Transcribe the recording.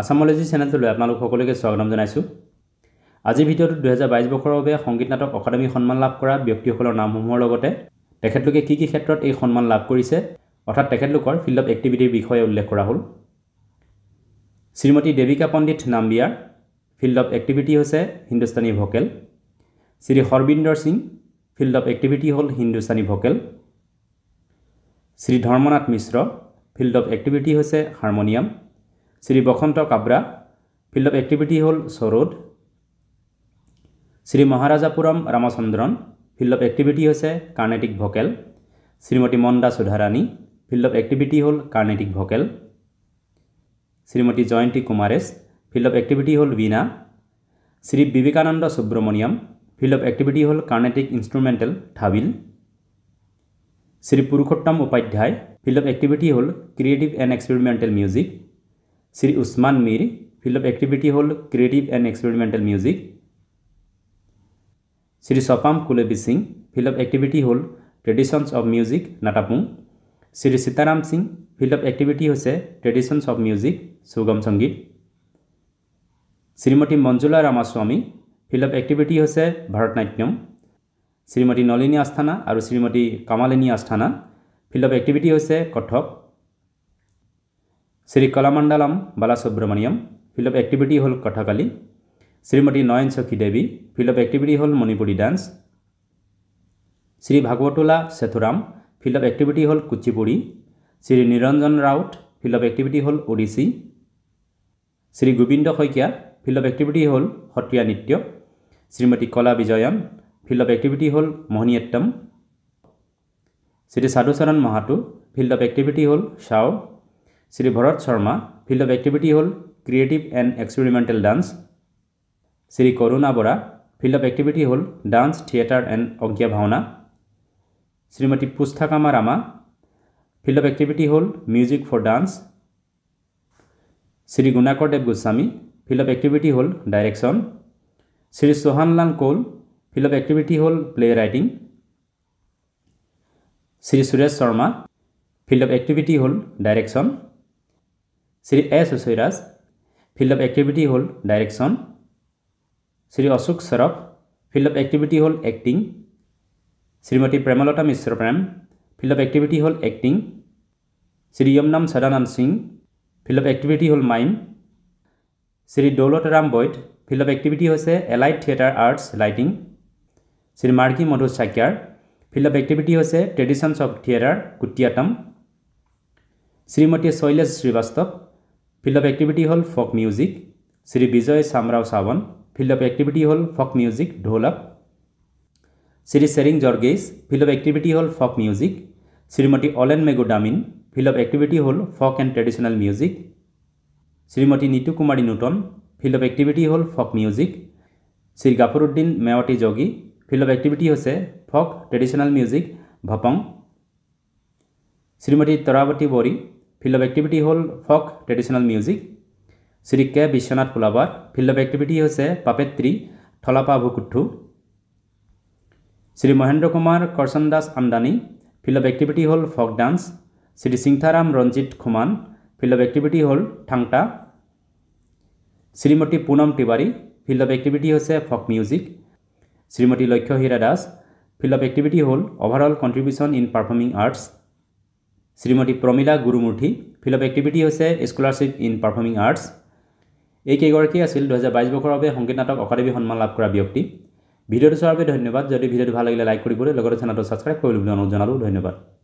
আছামলজি চেনেলটোলৈ আপোনালোক সকলোকে স্বাগতম জনাইছোঁ আজিৰ ভিডিঅ'টোত দুহেজাৰ বাইছ বৰ্ষৰ বাবে সংগীত নাটক অকাডেমী সন্মান লাভ কৰা ব্যক্তিসকলৰ নামসমূহৰ লগতে তেখেতলোকে কি কি ক্ষেত্ৰত এই সন্মান লাভ কৰিছে অৰ্থাৎ তেখেতলোকৰ ফিল্ড অফ এক্টিভিটিৰ বিষয়ে উল্লেখ কৰা হ'ল Shrimati Devika Pandit Nambiar field of activity হৈছে Hindustani vocal Shri Harvinder Singh field of activity হ'ল Hindustani vocal Shri Dharamnath Mishra field of activity হৈছে harmonium Shri Basant Kabra field of activity হ'ল sarod Shri Maharajapuram Ramachandran field of activity হৈছে কাৰ্ণেটিক ভকেল শ্ৰীমতী মন্দা সুধাৰাণী ফিল্ড অফ এক্টিভিটি হ'ল Carnatic vocal Shrimati Jayanthi Kumaresh field of activity হ'ল veena Shri Vivekananda Subramaniam field of activity হ'ল Carnatic instrumental thavil Shri Purushottam Upadhyay field of activity হ'ল creative and experimental music Shri Usman Mir field of activity হ'ল creative and experimental music Shri Sapam Kulebi Singh field of activity হ'ল traditions of music Natapung Shri Sitaram Singh field of activity হৈছে traditions of music Sugam সংগীত শ্ৰীমতী Manjula Ramaswamy field of activity হৈছে ভাৰতনাট্যম শ্ৰীমতী নলিনী আস্থানা আৰু Shrimati Kamalini Asthana field of activity হৈছে Kathak Shri Kalamandalam Balasubramaniam field of activity হল Kathakali Shrimati Nayan Sakhi Devi field of activity হল Manipuri dance Shri Bhagavatula Sethuram field of activity হল Kuchipudi Shri Niranjan Rout field of activity হল Odissi Shri Gobinda Saikia field of activity হল সত্রিয়া নৃত্য Shrimati Kala Vijayan field of activity hall মোহিনীয়ম Shri Sadhucharan Mahato field of activity হল সাউ Shri Bharat Sharma field of activity হ'ল creative and experimental dance Shri Karuna Bora field of activity হ'ল ডান্স থিয়েটাৰ এণ্ড অজ্ঞা ভাওনা শ্ৰীমতী পুষ্ঠা কামা ৰামা ফিল্ড অফ এক্টিভিটি হ'ল music for dance Shri Gunakar Dev Goswami field of activity হ'ল direction Shri Sohanlal Kaul field of activity হ'ল playwriting Shri Suresh Sharma field of activity হ'ল direction Shri S Ochairaj field of activity হ'ল direction Shri Ashok Saraf field of activity হ'ল acting Shrimati Premlata Mishra Prem field of activity হ'ল acting Shri Yumnam Sadananda Singh field of activity হ'ল mime Shri Daulat Ram Vaid field of activity হৈছে allied theatre arts lighting Shri Margi Madhu Chakyar field of activity হৈছে traditions of theatre Koodiyattam Shrimati Shailesh Shrivastav field of activity হ'ল folk music Shri Vijay Chamrao চাৱন field of activity হ'ল folk music dholak Shri Chering জৰ্গেইছ field of activity হ'ল folk music Shrimati Olen Megu মেগুডামিন field of activity হ'ল folk and traditional music Shrimati Nitu Kumari Nutan field of activity হ'ল folk music Shri Gafruddin Mewati Jogi field of activity হৈছে folk traditional music Bhapang Shrimati Tarawati বৰী field of activity হ'ল folk traditional music Shri K Vishwanath ফুলাবাৰ field of activity হৈছে puppetry থলাপা ভুকুথু Shri Mahendra Kumar কৰ্চন Das আমদানী field of activity হ'ল folk dance Shri Singtharam Ranjit Khuman field of activity হ'ল Thangta Shrimati Punam Tiwari field of activity হৈছে folk music Shrimati Lakshya Hira Das field of activity হ'ল overall contribution in performing arts Shrimati Pramila Gurumurthy field of activity হৈছে scholarship in performing arts এইকেইগৰাকী আছিল দুহেজাৰ বাইছ বছৰৰ বাবে সংগীত নাটক অকাডেমী সন্মান লাভ কৰা ব্যক্তি ভিডিঅ'টো চোৱাৰ বাবে ধন্যবাদ যদি ভিডিঅ'টো ভাল লাগিলে লাইক কৰিবলৈ লগতে চেনেলটো ছাবস্ক্ৰাইব কৰিবলৈ অনুৰোধ জনালোঁ ধন্যবাদ